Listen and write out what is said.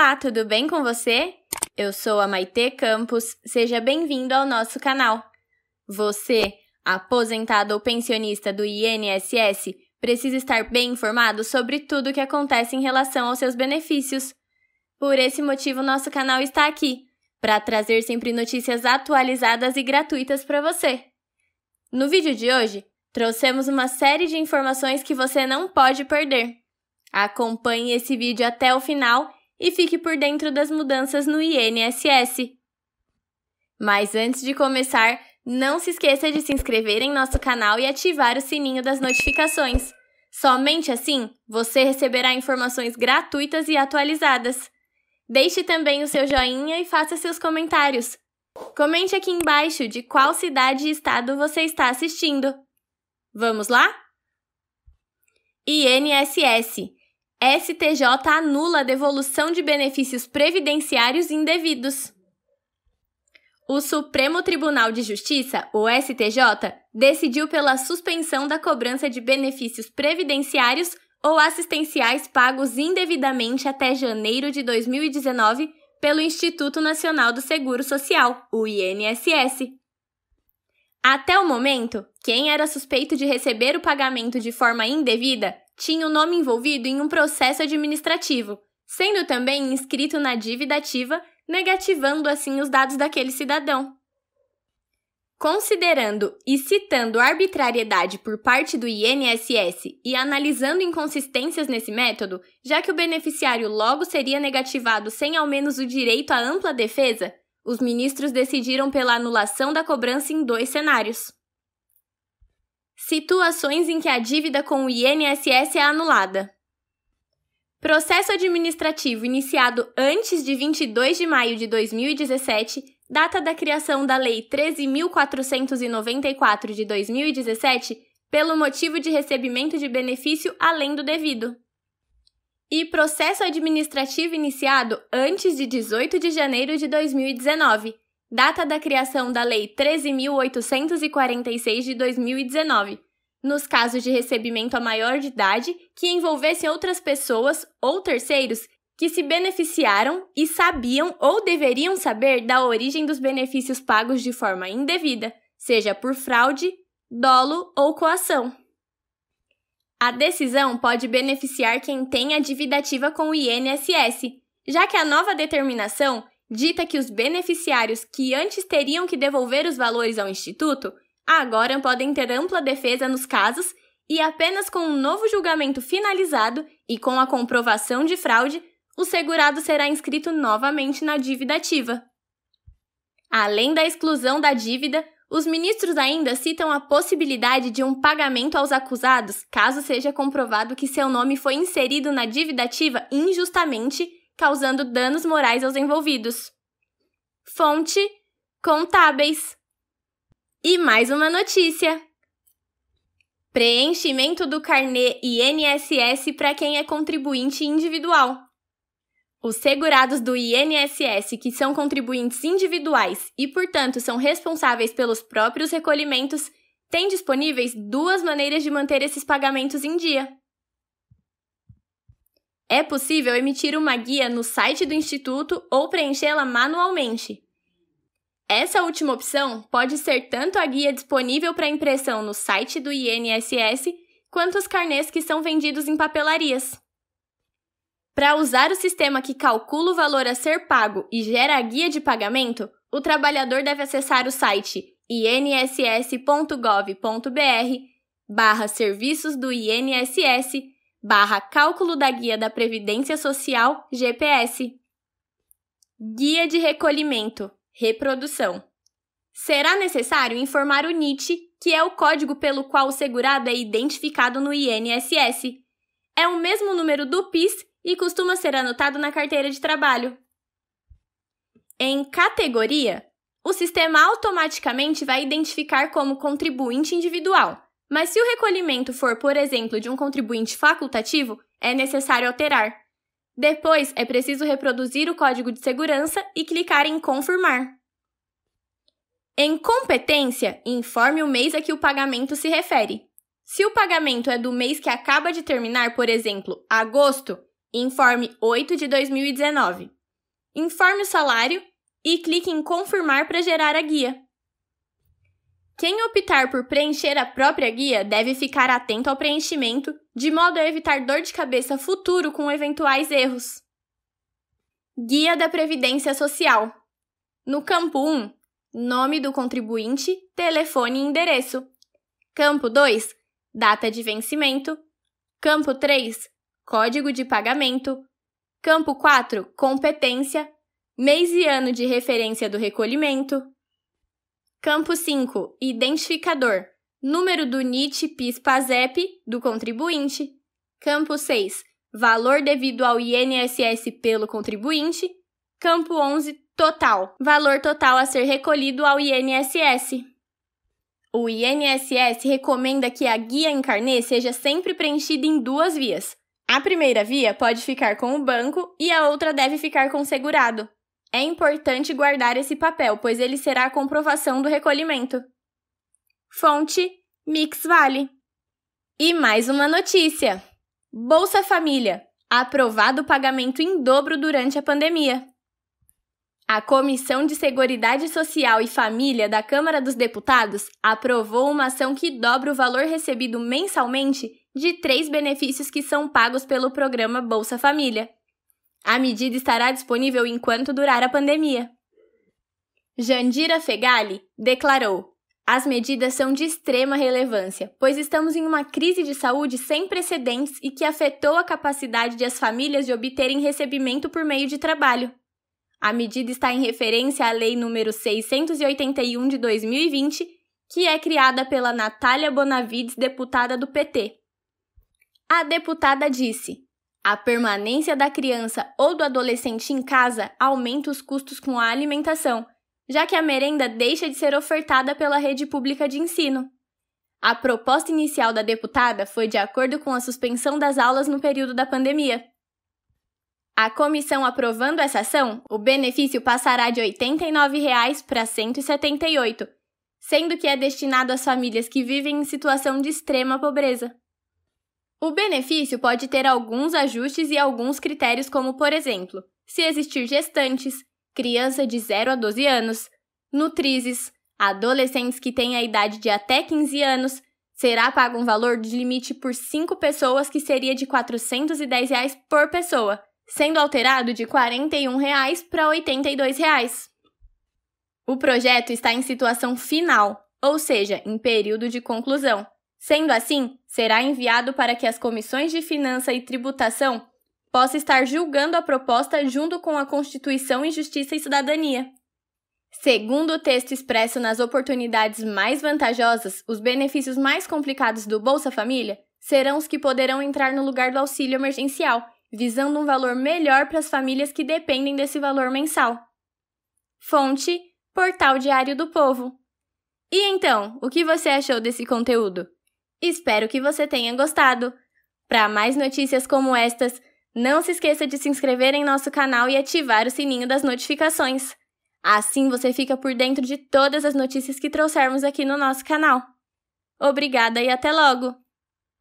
Olá, tudo bem com você? Eu sou a Maite Campos, seja bem-vindo ao nosso canal. Você, aposentado ou pensionista do INSS, precisa estar bem informado sobre tudo o que acontece em relação aos seus benefícios. Por esse motivo, nosso canal está aqui para trazer sempre notícias atualizadas e gratuitas para você. No vídeo de hoje, trouxemos uma série de informações que você não pode perder. Acompanhe esse vídeo até o final e fique por dentro das mudanças no INSS. Mas antes de começar, não se esqueça de se inscrever em nosso canal e ativar o sininho das notificações. Somente assim você receberá informações gratuitas e atualizadas. Deixe também o seu joinha e faça seus comentários. Comente aqui embaixo de qual cidade e estado você está assistindo. Vamos lá? INSS STJ anula a devolução de benefícios previdenciários indevidos. O Supremo Tribunal de Justiça, o STJ, decidiu pela suspensão da cobrança de benefícios previdenciários ou assistenciais pagos indevidamente até janeiro de 2019 pelo Instituto Nacional do Seguro Social, o INSS. Até o momento, quem era suspeito de receber o pagamento de forma indevida tinha o nome envolvido em um processo administrativo, sendo também inscrito na dívida ativa, negativando assim os dados daquele cidadão. Considerando e citando arbitrariedade por parte do INSS e analisando inconsistências nesse método, já que o beneficiário logo seria negativado sem ao menos o direito à ampla defesa, os ministros decidiram pela anulação da cobrança em dois cenários. Situações em que a dívida com o INSS é anulada. Processo administrativo iniciado antes de 22 de maio de 2017, data da criação da Lei 13.494 de 2017, pelo motivo de recebimento de benefício além do devido. E processo administrativo iniciado antes de 18 de janeiro de 2019, data da criação da Lei 13.846 de 2019, nos casos de recebimento a maior de idade que envolvessem outras pessoas ou terceiros que se beneficiaram e sabiam ou deveriam saber da origem dos benefícios pagos de forma indevida, seja por fraude, dolo ou coação. A decisão pode beneficiar quem tem a dívida ativa com o INSS, já que a nova determinação dita que os beneficiários que antes teriam que devolver os valores ao Instituto agora podem ter ampla defesa nos casos e apenas com um novo julgamento finalizado e com a comprovação de fraude, o segurado será inscrito novamente na dívida ativa. Além da exclusão da dívida, os ministros ainda citam a possibilidade de um pagamento aos acusados caso seja comprovado que seu nome foi inserido na dívida ativa injustamente causando danos morais aos envolvidos. Fonte: Contábeis. E mais uma notícia. Preenchimento do carnê INSS para quem é contribuinte individual. Os segurados do INSS que são contribuintes individuais e, portanto, são responsáveis pelos próprios recolhimentos, têm disponíveis duas maneiras de manter esses pagamentos em dia. É possível emitir uma guia no site do Instituto ou preenchê-la manualmente. Essa última opção pode ser tanto a guia disponível para impressão no site do INSS, quanto os carnês que são vendidos em papelarias. Para usar o sistema que calcula o valor a ser pago e gera a guia de pagamento, o trabalhador deve acessar o site inss.gov.br barra serviços do INSS barra Cálculo da Guia da Previdência Social, GPS. Guia de Recolhimento, Reprodução. Será necessário informar o NIT, que é o código pelo qual o segurado é identificado no INSS. É o mesmo número do PIS e costuma ser anotado na carteira de trabalho. Em categoria, o sistema automaticamente vai identificar como contribuinte individual mas se o recolhimento for, por exemplo, de um contribuinte facultativo, é necessário alterar. Depois, é preciso reproduzir o código de segurança e clicar em Confirmar. Em competência, informe o mês a que o pagamento se refere. Se o pagamento é do mês que acaba de terminar, por exemplo, agosto, informe 8 de 2019. Informe o salário e clique em Confirmar para gerar a guia. Quem optar por preencher a própria guia deve ficar atento ao preenchimento, de modo a evitar dor de cabeça futuro com eventuais erros. Guia da Previdência Social. No campo 1, nome do contribuinte, telefone e endereço. Campo 2, data de vencimento. Campo 3, código de pagamento. Campo 4, competência, mês e ano de referência do recolhimento. Campo 5. Identificador. Número do NIT PIS-PASEP do contribuinte. Campo 6. Valor devido ao INSS pelo contribuinte. Campo 11. Total. Valor total a ser recolhido ao INSS. O INSS recomenda que a guia encarnê seja sempre preenchida em duas vias. A primeira via pode ficar com o banco e a outra deve ficar com o segurado. É importante guardar esse papel, pois ele será a comprovação do recolhimento. Fonte: Mix Vale. E mais uma notícia: Bolsa Família. Aprovado o pagamento em dobro durante a pandemia. A Comissão de Seguridade Social e Família da Câmara dos Deputados aprovou uma ação que dobra o valor recebido mensalmente de três benefícios que são pagos pelo programa Bolsa Família. A medida estará disponível enquanto durar a pandemia. Jandira Fegali declarou: As medidas são de extrema relevância, pois estamos em uma crise de saúde sem precedentes e que afetou a capacidade de as famílias de obterem recebimento por meio de trabalho. A medida está em referência à Lei nº 681 de 2020, que é criada pela Natália Bonavides, deputada do PT. A deputada disse: a permanência da criança ou do adolescente em casa aumenta os custos com a alimentação, já que a merenda deixa de ser ofertada pela rede pública de ensino. A proposta inicial da deputada foi de acordo com a suspensão das aulas no período da pandemia. A comissão aprovando essa ação, o benefício passará de R$ 89,00 para R$ 178, sendo que é destinado às famílias que vivem em situação de extrema pobreza. O benefício pode ter alguns ajustes e alguns critérios, como, por exemplo, se existir gestantes, criança de 0 a 12 anos, nutrizes, adolescentes que têm a idade de até 15 anos, será pago um valor de limite por 5 pessoas que seria de R$ 410 reais por pessoa, sendo alterado de R$ 41 reais para R$ 82. Reais. O projeto está em situação final, ou seja, em período de conclusão. Sendo assim, será enviado para que as comissões de Finança e Tributação possa estar julgando a proposta junto com a Constituição e Justiça e Cidadania. Segundo o texto expresso nas oportunidades mais vantajosas, os benefícios mais complicados do Bolsa Família serão os que poderão entrar no lugar do auxílio emergencial, visando um valor melhor para as famílias que dependem desse valor mensal. Fonte: Portal Diário do Povo. E então, o que você achou desse conteúdo? Espero que você tenha gostado! Para mais notícias como estas, não se esqueça de se inscrever em nosso canal e ativar o sininho das notificações. Assim você fica por dentro de todas as notícias que trouxermos aqui no nosso canal. Obrigada e até logo!